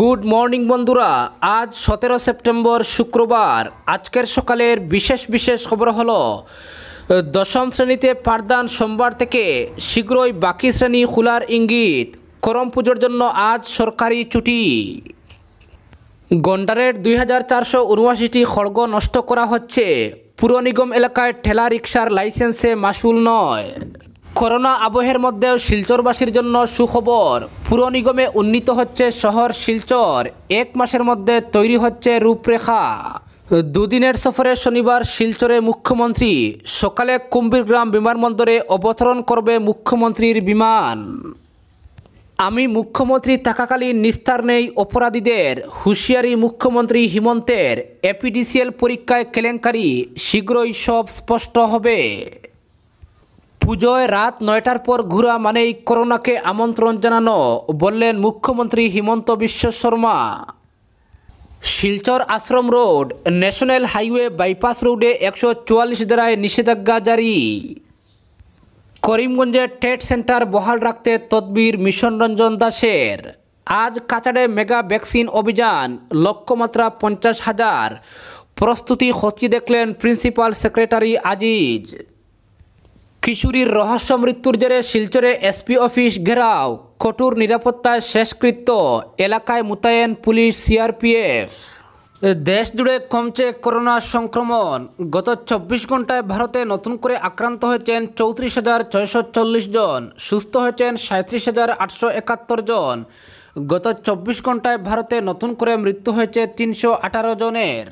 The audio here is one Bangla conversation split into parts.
গুড মর্নিং বন্ধুরা আজ সতেরো সেপ্টেম্বর শুক্রবার আজকের সকালের বিশেষ বিশেষ খবর হলো দশম শ্রেণীতে পাঠদান সোমবার থেকে শীঘ্রই বাকি শ্রেণী খোলার ইঙ্গিত করম পুজোর জন্য আজ সরকারি ছুটি গন্ডারের দুই হাজার চারশো উনআশিটি খড়গ নষ্ট করা হচ্ছে পুরনিগম এলাকায় ঠেলা রিক্সার লাইসেন্সে মাসুল নয় করোনা আবহের মধ্যেও শিলচরবাসীর জন্য সুখবর পুর নিগমে উন্নীত হচ্ছে শহর শিলচর এক মাসের মধ্যে তৈরি হচ্ছে রূপরেখা দুদিনের সফরে শনিবার শিলচরে মুখ্যমন্ত্রী সকালে কুম্ভীরগ্রাম বিমানবন্দরে অবতরণ করবে মুখ্যমন্ত্রীর বিমান আমি মুখ্যমন্ত্রী থাকাকালীন নিস্তার নেই অপরাধীদের হুঁশিয়ারি মুখ্যমন্ত্রী হিমন্তের এপিডিসিএল পরীক্ষায় কেলেঙ্কারি শীঘ্রই সব স্পষ্ট হবে পুজোয় রাত নয়টার পর ঘুরা মানেই করোনাকে আমন্ত্রণ জানানো বললেন মুখ্যমন্ত্রী Himanta Biswa Sarma Silchar Ashram road national highway bypass রোডে একশো চুয়াল্লিশ দ্বারায় নিষেধাজ্ঞা জারি করিমগঞ্জে টেট সেন্টার বহাল রাখতে তদ্বির মিশন রঞ্জন দাসের আজ কাছাড়ে মেগা ভ্যাকসিন অভিযান লক্ষ্যমাত্রা পঞ্চাশ হাজার প্রস্তুতি খতিয়ে দেখলেন প্রিন্সিপাল সেক্রেটারি আজিজ কিশোরীর রহস্য মৃত্যুর জেরে শিলচরে এসপি অফিস ঘেরাও কঠোর নিরাপত্তায় শেষকৃত্য এলাকায় মোতায়েন পুলিশ সিআরপিএফ দেশ জুড়ে কমছে করোনা সংক্রমণ গত চব্বিশ ঘন্টায় ভারতে নতুন করে আক্রান্ত হয়েছেন চৌত্রিশ হাজার ছয়শো চল্লিশ জন সুস্থ হয়েছেন সাঁত্রিশ হাজার আটশো একাত্তর জন গত চব্বিশ ঘন্টায় ভারতে নতুন করে মৃত্যু হয়েছে তিনশো আঠারো জনের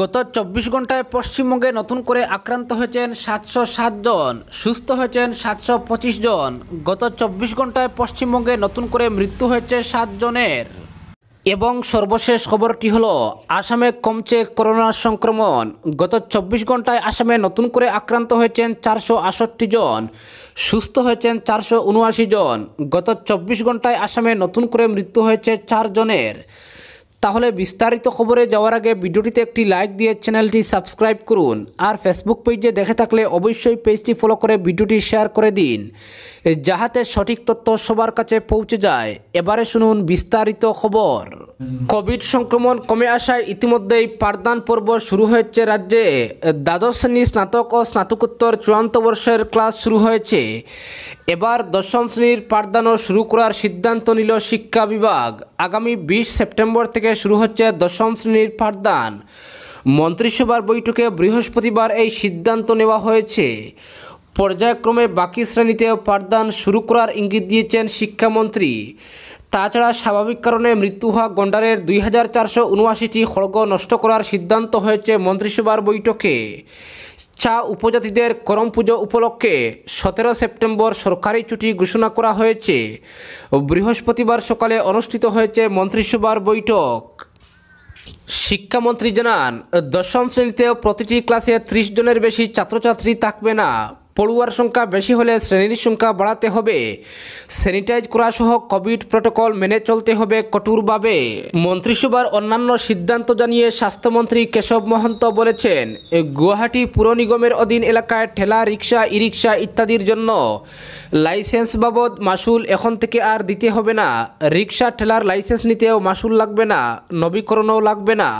গত চব্বিশ ঘন্টায় পশ্চিমবঙ্গে নতুন করে আক্রান্ত হয়েছেন সাতশো জন সুস্থ হয়েছেন সাতশো জন গত চব্বিশ ঘন্টায় পশ্চিমবঙ্গে নতুন করে মৃত্যু হয়েছে সাতজনের এবং সর্বশেষ খবরটি হলো আসামে কমছে করোনা সংক্রমণ গত চব্বিশ ঘন্টায় আসামে নতুন করে আক্রান্ত হয়েছেন চারশো আষট্টি জন সুস্থ হয়েছেন চারশো উনআশি জন গত চব্বিশ ঘন্টায় আসামে নতুন করে মৃত্যু হয়েছে চারজনের জনের তাহলে বিস্তারিত খবরে যাওয়ার আগে ভিডিওটিতে একটি লাইক দিয়ে চ্যানেলটি সাবস্ক্রাইব করুন আর ফেসবুক পেজে দেখে থাকলে অবশ্যই পেজটি ফলো করে ভিডিওটি শেয়ার করে দিন যাহাতে সঠিক তথ্য সবার কাছে পৌঁছে যায় এবারে শুনুন বিস্তারিত খবর কোভিড সংক্রমণ কমে আসায় ইতিমধ্যেই পাঠদান পর্ব শুরু হয়েছে রাজ্যে দ্বাদশ শ্রেণী স্নাতক ও স্নাতকোত্তর চূড়ান্ত বর্ষের ক্লাস শুরু হয়েছে এবার দশম শ্রেণীর পাঠদানও শুরু করার সিদ্ধান্ত নিল শিক্ষা বিভাগ আগামী বিশ সেপ্টেম্বর থেকে শুরু হচ্ছে দশম শ্রেণীর পাঠদান মন্ত্রিসভার বৈঠকে বৃহস্পতিবার এই সিদ্ধান্ত নেওয়া হয়েছে পর্যায়ক্রমে বাকি শ্রেণীতে পাঠদান শুরু করার ইঙ্গিত দিয়েছেন শিক্ষামন্ত্রী তাছাড়া স্বাভাবিক কারণে মৃত্যু হওয়া গন্ডারের দুই হাজার চারশো উনআশিটি খড়গ নষ্ট করার সিদ্ধান্ত হয়েছে মন্ত্রিসভার বৈঠকে চা উপজাতিদের করম পুজো উপলক্ষে সতেরো সেপ্টেম্বর সরকারি ছুটি ঘোষণা করা হয়েছে বৃহস্পতিবার সকালে অনুষ্ঠিত হয়েছে মন্ত্রিসভার বৈঠক শিক্ষামন্ত্রী জানান দশম শ্রেণীতে প্রতিটি ক্লাসে ত্রিশ জনের বেশি ছাত্রছাত্রী থাকবে না পড়ুয়ার সংখ্যা বেশি হলে শ্রেণীর সংখ্যা বাড়াতে হবে স্যানিটাইজ করা সহ কোভিড প্রোটোকল মেনে চলতে হবে কঠোরভাবে মন্ত্রিসভার অন্যান্য সিদ্ধান্ত জানিয়ে স্বাস্থ্যমন্ত্রী কেশব মহন্ত বলেছেন গুয়াহাটি পুর নিগমের অধীন এলাকায় ঠেলা রিক্সা ই রিক্সা ইত্যাদির জন্য লাইসেন্স বাবদ মাসুল এখন থেকে আর দিতে হবে না রিক্সা ঠেলার লাইসেন্স নিতেও মাসুল লাগবে না নবীকরণও লাগবে না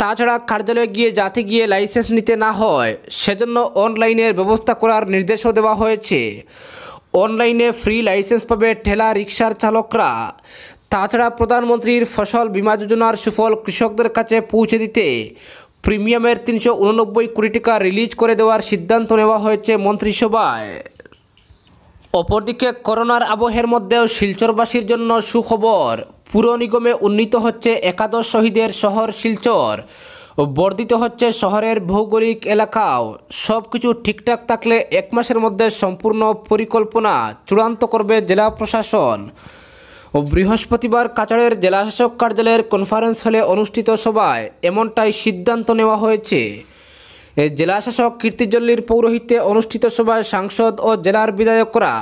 তাছাড়া কার্যালয়ে গিয়ে যাতে গিয়ে লাইসেন্স নিতে না হয় সেজন্য অনলাইনের ব্যবস্থা করার নির্দেশও দেওয়া হয়েছে অনলাইনে ফ্রি লাইসেন্স পাবে ঠেলা রিক্সার চালকরা তাছাড়া প্রধানমন্ত্রীর ফসল বিমা যোজনার সুফল কৃষকদের কাছে পৌঁছে দিতে প্রিমিয়ামের তিনশো উননব্বই কোটি টাকা রিলিজ করে দেওয়ার সিদ্ধান্ত নেওয়া হয়েছে মন্ত্রিসভায় অপরদিকে করোনার আবহের মধ্যেও শিলচরবাসীর জন্য সুখবর পুর নিগমে উন্নীত হচ্ছে একাদশ শহীদের শহর শিলচর বর্ধিত হচ্ছে শহরের ভৌগোলিক এলাকাও সব কিছু ঠিকঠাক থাকলে এক মাসের মধ্যে সম্পূর্ণ পরিকল্পনা চূড়ান্ত করবে জেলা প্রশাসন বৃহস্পতিবার কাছাড়ের জেলাশাসক কার্যালয়ের কনফারেন্স হলে অনুষ্ঠিত সভায় এমনটাই সিদ্ধান্ত নেওয়া হয়েছে জেলাশাসক কীর্তিজল্লির পৌরোহিত্যে অনুষ্ঠিত সভায় সাংসদ ও জেলার বিধায়করা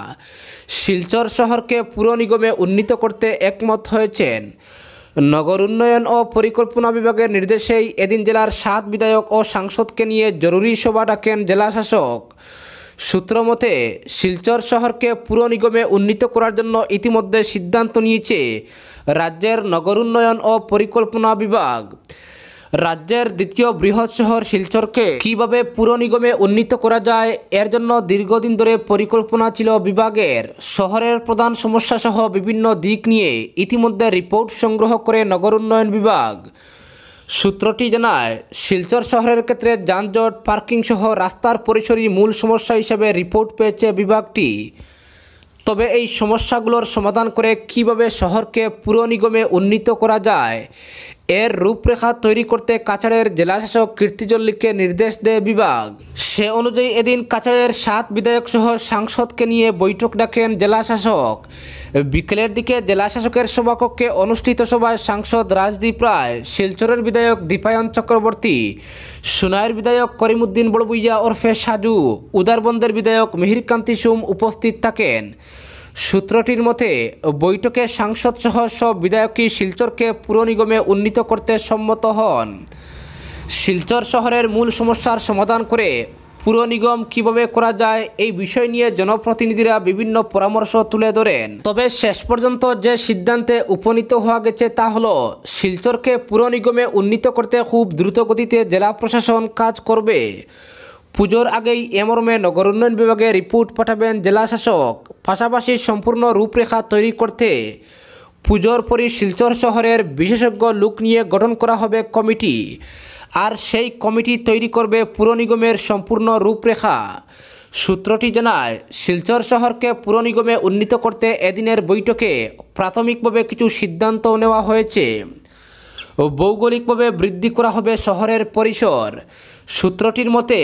শিলচর শহরকে পুর নিগমে উন্নীত করতে একমত হয়েছেন নগর উন্নয়ন ও পরিকল্পনা বিভাগের নির্দেশেই এদিন জেলার সাত বিধায়ক ও সাংসদকে নিয়ে জরুরি সভা ডাকেন জেলাশাসক সূত্রমতে শিলচর শহরকে পুর নিগমে উন্নীত করার জন্য ইতিমধ্যে সিদ্ধান্ত নিয়েছে রাজ্যের নগর উন্নয়ন ও পরিকল্পনা বিভাগ রাজ্যের দ্বিতীয় বৃহৎ শহর শিলচরকে কিভাবে পুর নিগমে উন্নীত করা যায় এর জন্য দীর্ঘদিন ধরে পরিকল্পনা ছিল বিভাগের শহরের প্রধান সমস্যা সহ বিভিন্ন দিক নিয়ে ইতিমধ্যে রিপোর্ট সংগ্রহ করে নগর উন্নয়ন বিভাগ সূত্রটি জানায় শিলচর শহরের ক্ষেত্রে যানজট পার্কিং সহ রাস্তার পরিসরই মূল সমস্যা হিসেবে রিপোর্ট পেয়েছে বিভাগটি তবে এই সমস্যাগুলোর সমাধান করে কিভাবে শহরকে পুর নিগমে উন্নীত করা যায় এর রূপরেখা তৈরি করতে কাছাড়ের জেলাশাসক কীর্তিজল্লিককে নির্দেশ দেয় বিভাগ সে অনুযায়ী এদিন কাছাড়ের সাত বিধায়ক সহ সাংসদকে নিয়ে বৈঠক ডাকেন জেলাশাসক বিকেলের দিকে জেলাশাসকের সভাকক্ষে অনুষ্ঠিত সভায় সাংসদ রাজদীপ রায় শিলচরের বিধায়ক দীপায়ন চক্রবর্তী সোনাইয়ের বিধায়ক করিমুদ্দিন বড়বুইয়া ওরফে সাজু উদারবন্দের বিধায়ক মিহিরকান্তি সুম উপস্থিত থাকেন সূত্রটির মতে বৈঠকে সাংসদসহ সব বিধায়কই শিলচরকে পুর নিগমে উন্নীত করতে সম্মত হন শিলচর শহরের মূল সমস্যার সমাধান করে পুর নিগম কীভাবে করা যায় এই বিষয় নিয়ে জনপ্রতিনিধিরা বিভিন্ন পরামর্শ তুলে ধরেন তবে শেষ পর্যন্ত যে সিদ্ধান্তে উপনীত হওয়া গেছে তা হলো শিলচরকে পুর নিগমে উন্নীত করতে খুব দ্রুত গতিতে জেলা প্রশাসন কাজ করবে পুজোর আগেই এ নগর উন্নয়ন বিভাগে রিপোর্ট পাঠাবেন জেলাশাসক পাশাপাশি সম্পূর্ণ রূপরেখা তৈরি করতে পুজোর পরই শিলচর শহরের বিশেষজ্ঞ লোক নিয়ে গঠন করা হবে কমিটি আর সেই কমিটি তৈরি করবে পুর নিগমের সম্পূর্ণ রূপরেখা সূত্রটি জানায় শিলচর শহরকে পুর নিগমে উন্নীত করতে এদিনের বৈঠকে প্রাথমিকভাবে কিছু সিদ্ধান্ত নেওয়া হয়েছে ভৌগোলিকভাবে বৃদ্ধি করা হবে শহরের পরিসর সূত্রটির মতে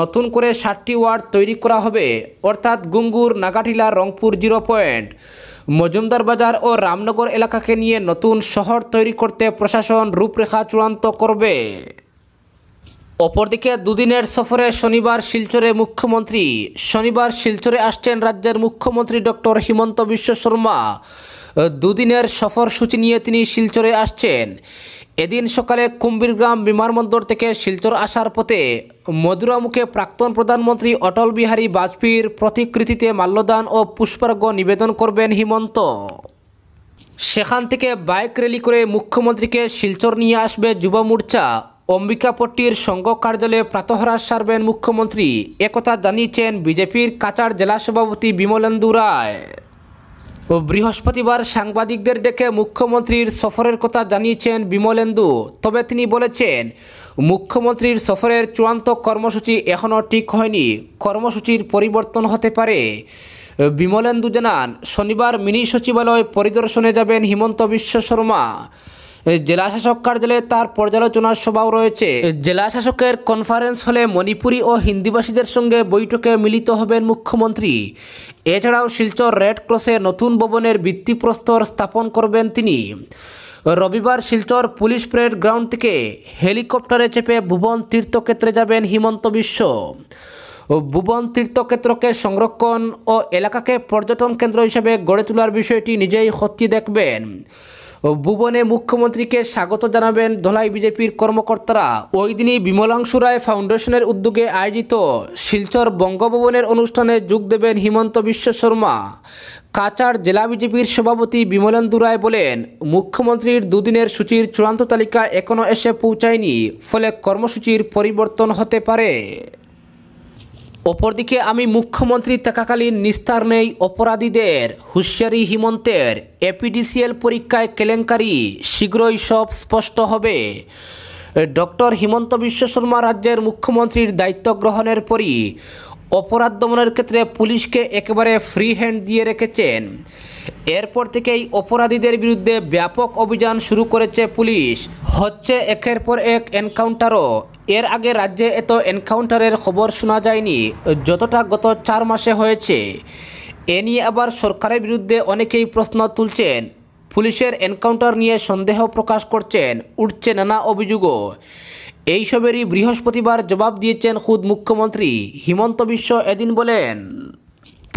নতুন করে ষাটটি ওয়ার্ড তৈরি করা হবে অর্থাৎ গুঙ্গুর নাগাটিলা রংপুর জিরো পয়েন্ট মজুমদার বাজার ও রামনগর এলাকাকে নিয়ে নতুন শহর তৈরি করতে প্রশাসন রূপরেখা চূড়ান্ত করবে অপরদিকে দুদিনের সফরে শনিবার শিলচরে মুখ্যমন্ত্রী শনিবার শিলচরে আসছেন রাজ্যের মুখ্যমন্ত্রী ডক্টর হিমন্ত বিশ্ব শর্মা দুদিনের সফরসূচি নিয়ে তিনি শিলচরে আসছেন এদিন সকালে কুম্বীরগ্রাম বিমানবন্দর থেকে শিলচর আসার পথে মধুরামুখে প্রাক্তন প্রধানমন্ত্রী অটল বিহারী বাজপেয়ীর প্রতিকৃতিতে মাল্যদান ও পুষ্পার্ঘ্য নিবেদন করবেন হিমন্ত সেখান থেকে বাইক র্যালি করে মুখ্যমন্ত্রীকে শিলচর নিয়ে আসবে যুব মোর্চা অম্বিকাপট্টির সংঘ কার্যালয়ে প্রাতহরাস সারবেন মুখ্যমন্ত্রী একথা জানিয়েছেন বিজেপির কাচার জেলা সভাপতি বিমলেন্দু রায় বৃহস্পতিবার সাংবাদিকদের ডেকে মুখ্যমন্ত্রীর সফরের কথা জানিয়েছেন বিমলেন্দু তবে তিনি বলেছেন মুখ্যমন্ত্রীর সফরের চূড়ান্ত কর্মসূচি এখনও ঠিক হয়নি কর্মসূচির পরিবর্তন হতে পারে বিমলেন্দু জানান শনিবার মিনি সচিবালয় পরিদর্শনে যাবেন হিমন্ত বিশ্ব শর্মা জেলাশাসক কার্যালয়ে তার পর্যালোচনার সভাও রয়েছে জেলাশাসকের কনফারেন্স হলে মণিপুরি ও হিন্দিভাষীদের সঙ্গে বৈঠকে মিলিত হবেন মুখ্যমন্ত্রী এছাড়াও শিলচর রেড ক্রসে নতুন ভবনের ভিত্তিপ্রস্তর স্থাপন করবেন তিনি রবিবার শিলচর পুলিশ প্যারেড গ্রাউন্ড থেকে হেলিকপ্টারে চেপে ভুবন তীর্থক্ষেত্রে যাবেন হিমন্ত বিশ্ব ভুবন তীর্থক্ষেত্রকে সংরক্ষণ ও এলাকাকে পর্যটন কেন্দ্র হিসেবে গড়ে তোলার বিষয়টি নিজেই সত্যি দেখবেন ভুবনে মুখ্যমন্ত্রীকে স্বাগত জানাবেন ধলাই বিজেপির কর্মকর্তারা ওই দিনই বিমলাংশু রায় ফাউন্ডেশনের উদ্যোগে আয়োজিত শিলচর বঙ্গভবনের অনুষ্ঠানে যোগ দেবেন হিমন্ত বিশ্ব শর্মা কাচার জেলা বিজেপির সভাপতি বিমলেন্দু রায় বলেন মুখ্যমন্ত্রীর দুদিনের সূচির চূড়ান্ত তালিকা এখনও এসে পৌঁছায়নি ফলে কর্মসূচির পরিবর্তন হতে পারে অপরদিকে আমি মুখ্যমন্ত্রী থাকাকালীন নিস্তার নেই অপরাধীদের হুঁশিয়ারি হিমন্তের এপিডিসিএল পরীক্ষায় কেলেঙ্কারি শীঘ্রই সব স্পষ্ট হবে ডক্টর হিমন্ত বিশ্ব শর্মা রাজ্যের মুখ্যমন্ত্রীর দায়িত্ব গ্রহণের পরই অপরাধ দমনের ক্ষেত্রে পুলিশকে একেবারে ফ্রি হ্যান্ড দিয়ে রেখেছেন এরপর থেকেই অপরাধীদের বিরুদ্ধে ব্যাপক অভিযান শুরু করেছে পুলিশ হচ্ছে একের পর এক এনকাউন্টারও এর আগে রাজ্যে এত এনকাউন্টারের খবর শোনা যায়নি যতটা গত চার মাসে হয়েছে এ নিয়ে আবার সরকারের বিরুদ্ধে অনেকেই প্রশ্ন তুলছেন পুলিশের এনকাউন্টার নিয়ে সন্দেহ প্রকাশ করছেন উঠছে নানা অভিযোগও এইসবেরই বৃহস্পতিবার জবাব দিয়েছেন খুদ মুখ্যমন্ত্রী হিমন্ত বিশ্ব এদিন বলেন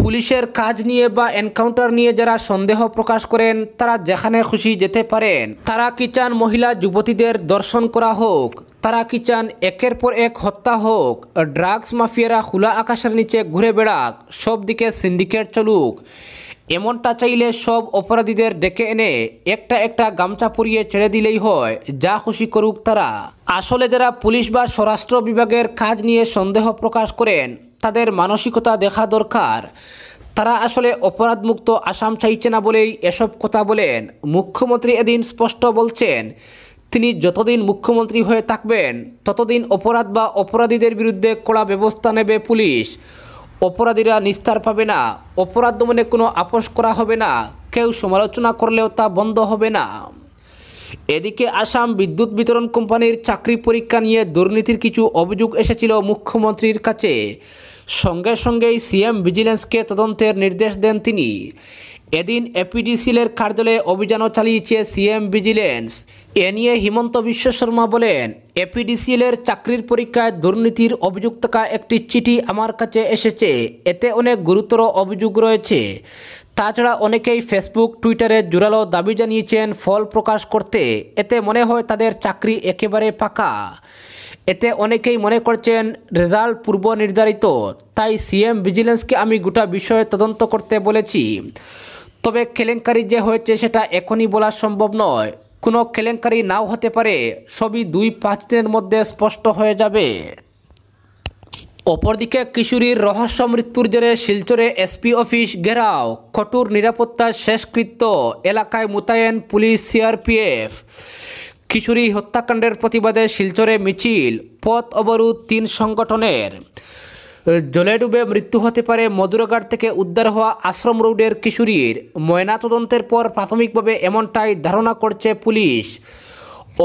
পুলিশের কাজ নিয়ে বা এনকাউন্টার নিয়ে যারা সন্দেহ প্রকাশ করেন তারা যেখানে খুশি যেতে পারেন তারা কি চান মহিলা যুবতীদের দর্শন করা হোক তারা কি চান একের পর এক হত্যা হোক ড্রাগস মাফিয়ারা খোলা আকাশের নিচে ঘুরে বেড়াক সব দিকে সিন্ডিকেট চলুক এমনটা চাইলে সব অপরাধীদের ডেকে এনে একটা একটা গামছা পরিয়ে ছেড়ে দিলেই হয় যা খুশি করুক তারা আসলে যারা পুলিশ বা স্বরাষ্ট্র বিভাগের কাজ নিয়ে সন্দেহ প্রকাশ করেন তাদের মানসিকতা দেখা দরকার তারা আসলে অপরাধমুক্ত আসাম চাইছে না বলেই এসব কথা বলেন মুখ্যমন্ত্রী এদিন স্পষ্ট বলছেন তিনি যতদিন মুখ্যমন্ত্রী হয়ে থাকবেন ততদিন অপরাধ বা অপরাধীদের বিরুদ্ধে কড়া ব্যবস্থা নেবে পুলিশ অপরাধীরা নিস্তার পাবে না অপরাধ দমনে কোনো আপোষ করা হবে না কেউ সমালোচনা করলেও তা বন্ধ হবে না এদিকে আসাম বিদ্যুৎ বিতরণ কোম্পানির চাকরি পরীক্ষা নিয়ে দুর্নীতির কিছু অভিযোগ এসেছিল মুখ্যমন্ত্রীর কাছে সঙ্গে সঙ্গেই সিএম ভিজিলেন্সকে তদন্তের নির্দেশ দেন তিনি এদিন এপিডিসিএলের কার্যালয়ে অভিযানও চালিয়েছে সিএম ভিজিলেন্স এ নিয়ে হিমন্ত বিশ্ব শর্মা বলেন এপিডিসিএলের চাকরির পরীক্ষায় দুর্নীতির অভিযোগ থাকা একটি চিঠি আমার কাছে এসেছে এতে অনেক গুরুতর অভিযোগ রয়েছে তাছাড়া অনেকেই ফেসবুক টুইটারে জোরালো দাবি জানিয়েছেন ফল প্রকাশ করতে এতে মনে হয় তাদের চাকরি একেবারে পাকা এতে অনেকেই মনে করছেন রেজাল্ট পূর্ব নির্ধারিত তাই সিএম ভিজিলেন্সকে আমি গোটা বিষয়ে তদন্ত করতে বলেছি তবে কেলেঙ্কারি যে হয়েছে সেটা এখনই বলা সম্ভব নয় কোনো কেলেঙ্কারি নাও হতে পারে সবই দুই পাঁচ দিনের মধ্যে স্পষ্ট হয়ে যাবে অপরদিকে কিশোরীর রহস্য মৃত্যুর জেরে শিলচরে এসপি অফিস ঘেরাও কঠোর নিরাপত্তা শেষকৃত্য এলাকায় মোতায়েন পুলিশ সিআরপিএফ কিশোরী হত্যাকাণ্ডের প্রতিবাদে শিলচরে মিছিল পথ অবরোধ তিন সংগঠনের জলে ডুবে মৃত্যু হতে পারে মধুরঘাট থেকে উদ্ধার হওয়া আশ্রম রোডের কিশোরীর ময়নাতদন্তের পর প্রাথমিকভাবে এমনটাই ধারণা করছে পুলিশ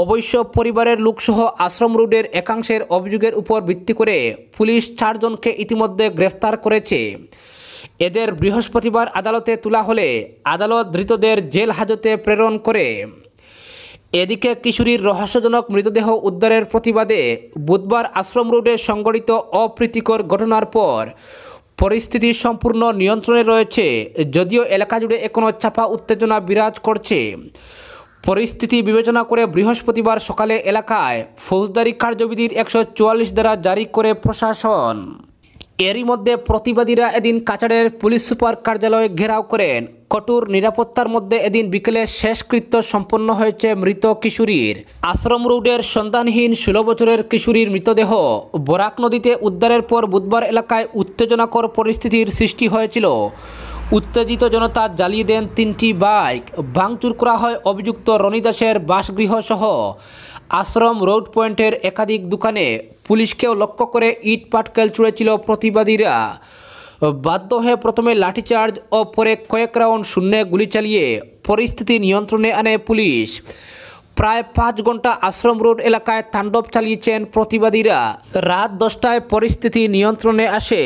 অবশ্য পরিবারের লোকসহ আশ্রম রোডের একাংশের অভিযোগের উপর ভিত্তি করে পুলিশ চারজনকে ইতিমধ্যে গ্রেফতার করেছে এদের বৃহস্পতিবার আদালতে তোলা হলে আদালত ধৃতদের জেল হাজতে প্রেরণ করে এদিকে কিশোরীর রহস্যজনক মৃতদেহ উদ্ধারের প্রতিবাদে বুধবার আশ্রম রোডে সংগঠিত অপ্রীতিকর ঘটনার পর পরিস্থিতি সম্পূর্ণ নিয়ন্ত্রণে রয়েছে যদিও এলাকা জুড়ে এখনও চাপা উত্তেজনা বিরাজ করছে পরিস্থিতি বিবেচনা করে বৃহস্পতিবার সকালে এলাকায় ফৌজদারি কার্যবিধির একশো চুয়াল্লিশ দ্বারা জারি করে প্রশাসন এরই মধ্যে প্রতিবাদীরা এদিন কাছাড়ের পুলিশ সুপার কার্যালয়ে ঘেরাও করেন কঠোর নিরাপত্তার মধ্যে এদিন বিকেলে শেষকৃত্য সম্পন্ন হয়েছে মৃত কিশোরীর আশ্রম রোডের সন্ধানহীন ষোলো বছরের কিশোরীর মৃতদেহ বরাক নদীতে উদ্ধারের পর বুধবার এলাকায় উত্তেজনাকর পরিস্থিতির সৃষ্টি হয়েছিল উত্তেজিত জনতা জ্বালিয়ে দেন তিনটি বাইক ভাঙচুর করা হয় অভিযুক্ত রনি দাসের বাসগৃহসহ আশ্রম রোড পয়েন্টের একাধিক দোকানে পুলিশকেও লক্ষ্য করে ইট পাটকেল ছুড়েছিল প্রতিবাদীরা বাধ্য হয়ে প্রথমে লাঠিচার্জ ও পরে কয়েক রাউন্ড শূন্যে গুলি চালিয়ে পরিস্থিতি নিয়ন্ত্রণে আনে পুলিশ প্রায় পাঁচ ঘন্টা আশ্রম রোড এলাকায় তাণ্ডব চালিয়েছেন প্রতিবাদীরা রাত দশটায় পরিস্থিতি নিয়ন্ত্রণে আসে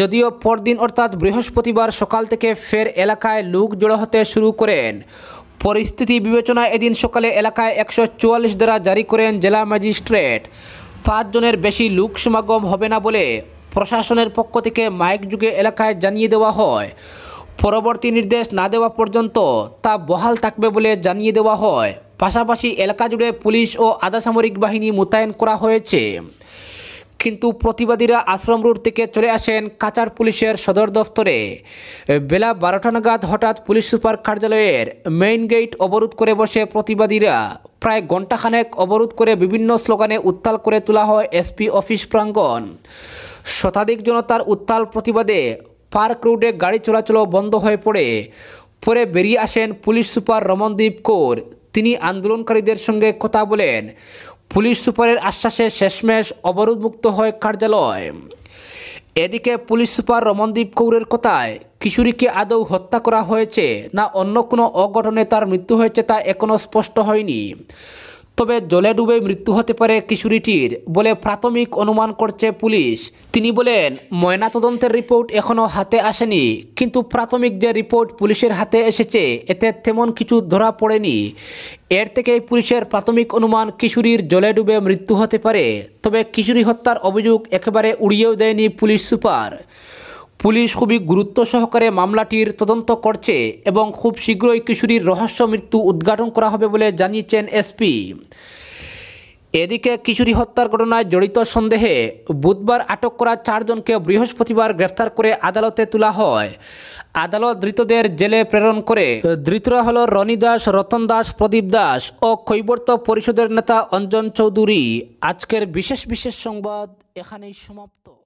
যদিও পরদিন অর্থাৎ বৃহস্পতিবার সকাল থেকে ফের এলাকায় লোক জড়ো হতে শুরু করেন পরিস্থিতি বিবেচনায় এদিন সকালে এলাকায় একশো চুয়াল্লিশ দ্বারা জারি করেন জেলা ম্যাজিস্ট্রেট পাঁচজনের বেশি লোক সমাগম হবে না বলে প্রশাসনের পক্ষ থেকে মাইক যুগে এলাকায় জানিয়ে দেওয়া হয় পরবর্তী নির্দেশ না দেওয়া পর্যন্ত তা বহাল থাকবে বলে জানিয়ে দেওয়া হয় পাশাপাশি এলাকা জুড়ে পুলিশ ও আধাসামরিক বাহিনী মোতায়েন করা হয়েছে কিন্তু প্রতিবাদীরা আশ্রম রোড থেকে চলে আসেন কাচার পুলিশের সদর দফতরে বেলা বারোটা নাগাদ হঠাৎ পুলিশ সুপার কার্যালয়ের মেইন গেট অবরোধ করে বসে প্রতিবাদীরা প্রায় ঘণ্টাখানেক অবরোধ করে বিভিন্ন স্লোগানে উত্তাল করে তোলা হয় এসপি অফিস প্রাঙ্গণ শতাধিক জনতার উত্তাল প্রতিবাদে পার্ক রোডে গাড়ি চলাচল বন্ধ হয়ে পড়ে পরে বেরিয়ে আসেন পুলিশ সুপার রমনদীপ কৌর তিনি আন্দোলনকারীদের সঙ্গে কথা বলেন পুলিশ সুপারের আশ্বাসে শেষমেশ অবরোধমুক্ত হয় কার্যালয় এদিকে পুলিশ সুপার রমনদীপ কৌরের কথায় কিশোরীকে আদৌ হত্যা করা হয়েছে না অন্য কোনো অঘটনে তার মৃত্যু হয়েছে তা এখনও স্পষ্ট হয়নি তবে জলে ডুবে মৃত্যু হতে পারে কিশোরীটির বলে প্রাথমিক অনুমান করছে পুলিশ তিনি বলেন ময়নাতদন্তের রিপোর্ট এখনও হাতে আসেনি কিন্তু প্রাথমিক যে রিপোর্ট পুলিশের হাতে এসেছে এতে তেমন কিছু ধরা পড়েনি এর থেকে পুলিশের প্রাথমিক অনুমান কিশোরীর জলে ডুবে মৃত্যু হতে পারে তবে কিশোরী হত্যার অভিযোগ একেবারে উড়িয়েও দেয়নি পুলিশ সুপার পুলিশ খুবই গুরুত্ব সহকারে মামলাটির তদন্ত করছে এবং খুব শীঘ্রই কিশোরীর রহস্য মৃত্যু উদ্ঘাটন করা হবে বলে জানিয়েছেন এসপি এদিকে কিশোরী হত্যার ঘটনায় জড়িত সন্দেহে বুধবার আটক করা চারজনকে বৃহস্পতিবার গ্রেফতার করে আদালতে তোলা হয় আদালত ধৃতদের জেলে প্রেরণ করে ধৃতরা হল রনি দাস রতন দাস প্রদীপ দাস ও কৈবর্ত পরিষদের নেতা অঞ্জন চৌধুরী আজকের বিশেষ বিশেষ সংবাদ এখানেই সমাপ্ত